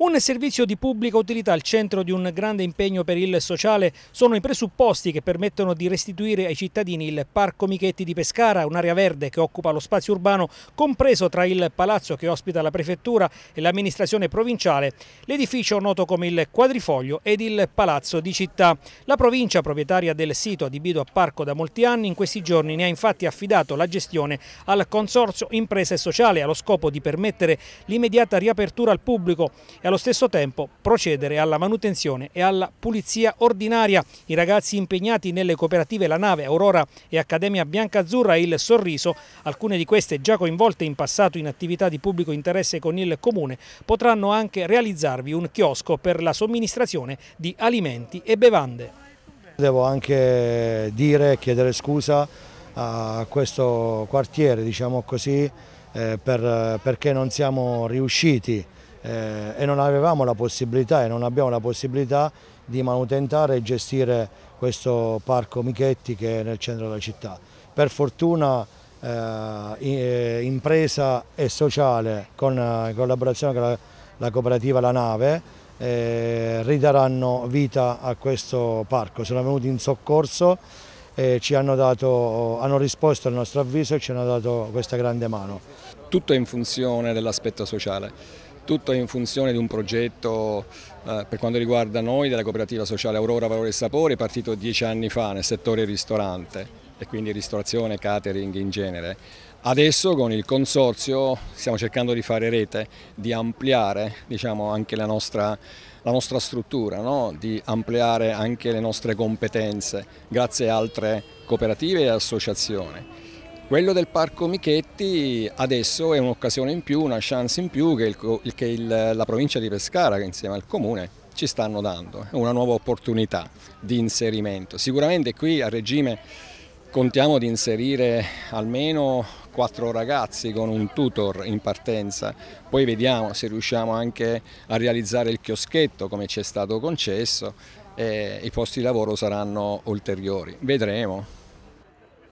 Un servizio di pubblica utilità al centro di un grande impegno per il sociale sono i presupposti che permettono di restituire ai cittadini il Parco Michetti di Pescara, un'area verde che occupa lo spazio urbano compreso tra il palazzo che ospita la prefettura e l'amministrazione provinciale, l'edificio noto come il Quadrifoglio ed il Palazzo di Città. La provincia proprietaria del sito adibito a parco da molti anni in questi giorni ne ha infatti affidato la gestione al Consorzio Imprese Sociale allo scopo di permettere l'immediata riapertura al pubblico e allo stesso tempo procedere alla manutenzione e alla pulizia ordinaria. I ragazzi impegnati nelle cooperative La Nave, Aurora e Accademia Biancazzurra e Il Sorriso, alcune di queste già coinvolte in passato in attività di pubblico interesse con il Comune, potranno anche realizzarvi un chiosco per la somministrazione di alimenti e bevande. Devo anche dire, chiedere scusa a questo quartiere, diciamo così, eh, per, perché non siamo riusciti eh, e non avevamo la possibilità e non abbiamo la possibilità di manutentare e gestire questo parco Michetti che è nel centro della città. Per fortuna eh, eh impresa e sociale con eh, in collaborazione con la, la cooperativa La Nave eh, ridaranno vita a questo parco, sono venuti in soccorso e ci hanno, dato, hanno risposto al nostro avviso e ci hanno dato questa grande mano. Tutto è in funzione dell'aspetto sociale tutto in funzione di un progetto eh, per quanto riguarda noi della cooperativa sociale Aurora Valore e Sapore partito dieci anni fa nel settore ristorante e quindi ristorazione, catering in genere. Adesso con il consorzio stiamo cercando di fare rete, di ampliare diciamo, anche la nostra, la nostra struttura, no? di ampliare anche le nostre competenze grazie a altre cooperative e associazioni. Quello del Parco Michetti adesso è un'occasione in più, una chance in più che, il, che il, la provincia di Pescara, che insieme al comune, ci stanno dando. È una nuova opportunità di inserimento. Sicuramente qui a regime contiamo di inserire almeno quattro ragazzi con un tutor in partenza, poi vediamo se riusciamo anche a realizzare il chioschetto come ci è stato concesso e i posti di lavoro saranno ulteriori. Vedremo.